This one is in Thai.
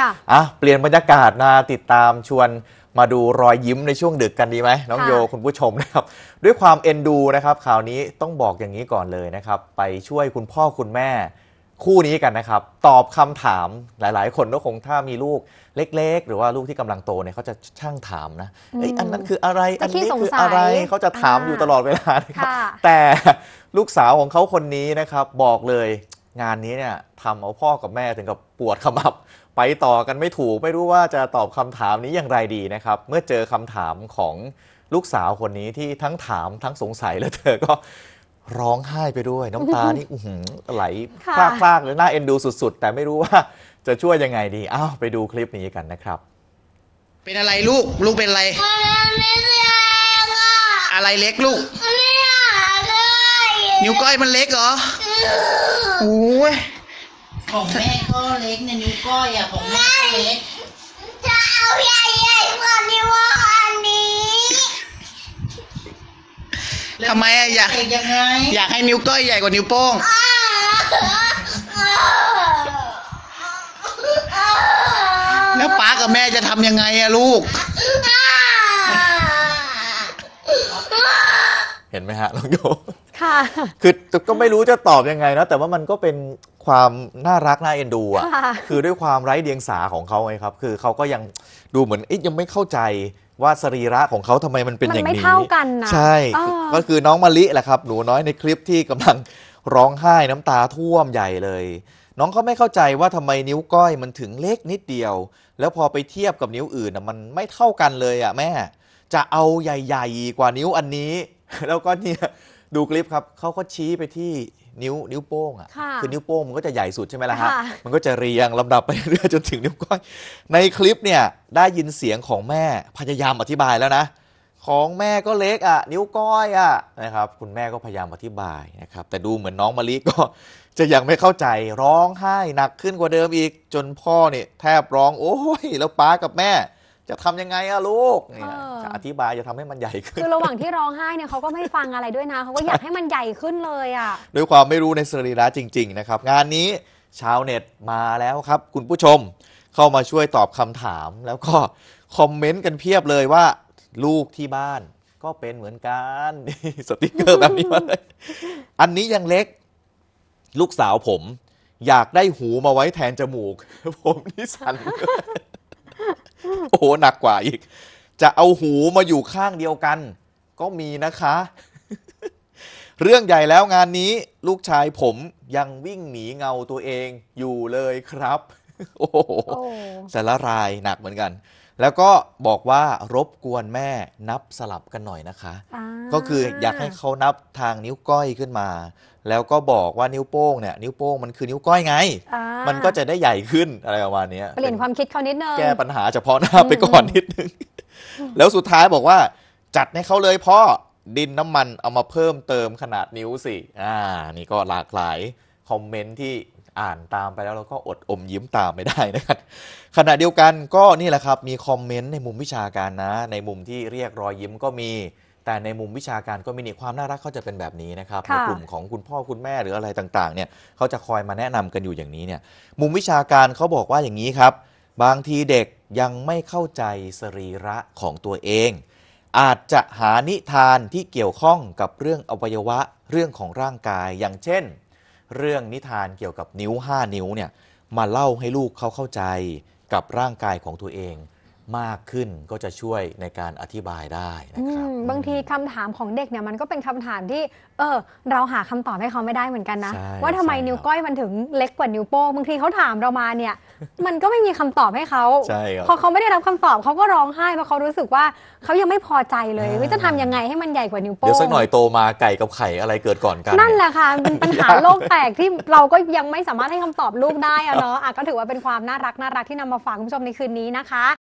ค่ะอ่ะเปลี่ยนบรรยากาศมาติดตามชวนมาดูรอยยิ้มในช่วงดึกกันดีไหม น้องโยคุณผู้ชมนะครับ ด้วยความเอ็นดูนะครับข่าวนี้ต้องบอกอย่างนี้ก่อนเลยนะครับ ไปช่วยคุณพ่อคุณแม่ คู่นี้กันนะครับ ตอบคำถามหลาย ๆ คนก็คงถ้ามีลูกเล็กๆ หรือว่าลูกที่กำลังโต เนี่ยเขาจะช่างถามนะไอ้อันนั้นคืออะไรอันนี้คืออะไร เขาจะถามอยู่ตลอดเวลาแต่ลูกสาวของเขาคนนี้นะครับบอกเลยงานนี้เนี่ยทำเอาพ่อ กับแม่ถึงกับปวดขมับ ไปต่อกันไม่ถูก ไม่รู้ว่าจะตอบคำถามนี้อย่างไรดีนะครับ เมื่อเจอคำถามของลูกสาวคนนี้ที่ทั้งถามทั้งสงสัยแล้วเธอก็ร้องไห้ไปด้วย น้ำตานี่ไหลคลากคลากเลยน่าเอ็นดูสุดๆ แต่ไม่รู้ว่าจะช่วยยังไงดีอ้าวไปดูคลิปนี้กันนะครับ เป็นอะไรลูกลูกเป็นอะไรอะไรเล็กลูกนิ้วก้อยมันเล็กเหรอ โอ้ย ของแม่ก็เล็กในนิ้วก้อยอะของแม่เล็ก จะเอาใหญ่กว่านิ้วอันนี้ ทำไมอะอยากอยากให้นิ้วก้อยใหญ่กว่านิ้วโป้ง แล้วป้ากับแม่จะทำยังไงอะลูก เห็นไหมฮะลองดูคือก็ไม่รู้จะตอบยังไงนะแต่ว่ามันก็เป็นความน่ารัก น่าเอ็นดูอ่ะคือด้วยความไร้เดียงสาของเขาไงครับ คือเขาก็ยังดูเหมือนอยังไม่เข้าใจว่าสรีระของเขาทำไมมันเป็นนอย่างนีไม่นเท่ากันนะใช่ ก็คือน้องมะลิแหละครับหนูน้อยในคลิปที่กำลังร้องไห้น้ำตาท่วมใหญ่เลย น้องเขาไม่เข้าใจว่าทำไมนิ้วก้อยมันถึงเล็กนิดเดียว แล้วพอไปเทียบกับนิ้วอื่น่ะมันไม่เท่ากันเลยอ่ะแม่ จะเอาใหญ่ๆกว่านิ้วอันนี้ แล้วก็เนี่ยดูคลิปครับเขาก็ชี้ไปที่นิ้วนิ้วโป้งอ่ะค่ะคือนิ้วโป้งมันก็จะใหญ่สุดใช่ไหมล่ะฮะมันก็จะเรียงลำดับไปเรื่อยจนถึงนิ้ว ก้อย ในคลิปเนี่ยได้ยินเสียงของแม่พยายามอธิบายแล้วนะ ของแม่ก็เล็กอ่ะนิ้วก้อยอ่ะนะครับคุณแม่ก็พยายามอธิบายนะครับแต่ดูเหมือนน้องมะลิก็จะยังไม่เข้าใจร้องไห้หนักขึ้นกว่าเดิมอีกจนพ่อเนี่ยแทบร้องโอ้ยแล้วป้ากับแม่จะทำยังไงอะลูกเนี่ยจะอธิบายจะทำให้มันใหญ่ขึ้นคือระหว่างที่ร้องไห้เนี่ยเขาก็ไม่ฟังอะไรด้วยนะ เขาก็อยากให้มันใหญ่ขึ้นเลยอะด้วยความไม่รู้ในสรีระจริงๆนะครับ งานนี้ชาวเน็ตมาแล้วครับ คุณผู้ชมเข้ามาช่วยตอบคำถามแล้วก็คอมเมนต์กันเพียบเลยว่าลูกที่บ้านก็เป็นเหมือนกัน สติกเกอร์แบบนี้มาเลยอันนี้ยังเล็กลูกสาวผม อยากได้หูมาไว้แทนจมูก ผมนี่สั่นโอ้โหหนักกว่าอีก จะเอาหูมาอยู่ข้างเดียวกัน ก็มีนะคะ เรื่องใหญ่แล้วงานนี้ลูกชายผมยังวิ่งหนีเงาตัวเองอยู่เลยครับ โอ้โหสารรายหนักเหมือนกัน แล้วก็บอกว่ารบกวนแม่นับสลับกันหน่อยนะคะ ก็คืออยากให้เขานับทางนิ้วก้อยขึ้นมาแล้วก็บอกว่านิ้วโป้งเนี่ยนิ้วโป้ง มันคือนิ้วก้อยไง มันก็จะได้ใหญ่ขึ้นอะไรประมาณนี้เปลี่ยนความคิดเขานิดนึงแก้ปัญหาเฉพาะหน้าไปก่อนนิดนึงแล้วสุดท้ายบอกว่า จัดให้เขาเลยพ่อดินน้ำมันเอามาเพิ่มเติมขนาดนิ้วสิอ่า นี่ก็หลากหลายคอมเมนต์ที่อ่านตามไปแล้วเราก็อดอมยิ้มตามไม่ได้นะครับขณะเดียวกันก็นี่แหละครับ มีคอมเมนต์ในมุมวิชาการนะ ในมุมที่เรียกรอยยิ้มก็มีแต่ในมุมวิชาการก็มีนี่ความน่ารักเขาจะเป็นแบบนี้นะครับในกลุ่มของคุณพ่อคุณแม่หรืออะไรต่างๆเนี่ยเขาจะคอยมาแนะนำกันอยู่อย่างนี้เนี่ยมุมวิชาการเขาบอกว่าอย่างนี้ครับ บางทีเด็กยังไม่เข้าใจสรีระของตัวเอง อาจจะหานิทานที่เกี่ยวข้องกับเรื่องอวัยวะเรื่องของร่างกาย อย่างเช่น เรื่องนิทานเกี่ยวกับนิ้ว 5 นิ้วเนี่ยมาเล่าให้ลูกเขาเข้าใจกับร่างกายของตัวเองมากขึ้นก็จะช่วยในการอธิบายได้นะครับบางทีคำถามของเด็กเนี่ยมันก็เป็นคำถามที่ เออเราหาคำตอบให้เขาไม่ได้เหมือนกันนะ ว่าทำไมนิ้วก้อยมันถึงเล็กกว่านิ้วโป้งบางทีเขาถามเรามาเนี่ย มันก็ไม่มีคำตอบให้เขาใช่พอเขาไม่ได้รับคำตอบเขาก็ร้องไห้เพราะเขารู้สึกว่าเขายังไม่พอใจเลยว่าจะทำยังไงให้มันใหญ่กว่านิ้วโป้งเดี๋ยวสักหน่อยโตมาไก่กับไข่อะไรเกิดก่อนกัน นั่นแหละค่ะเป็นปัญหาโลกแตกที่เราก็ยังไม่สามารถให้คำตอบลูกได้อะเนาะก็ถือว่าเป็นความน่ารักน่ารักที่นำมาฝากคุณผู้ชมในคืนนี้นะคะ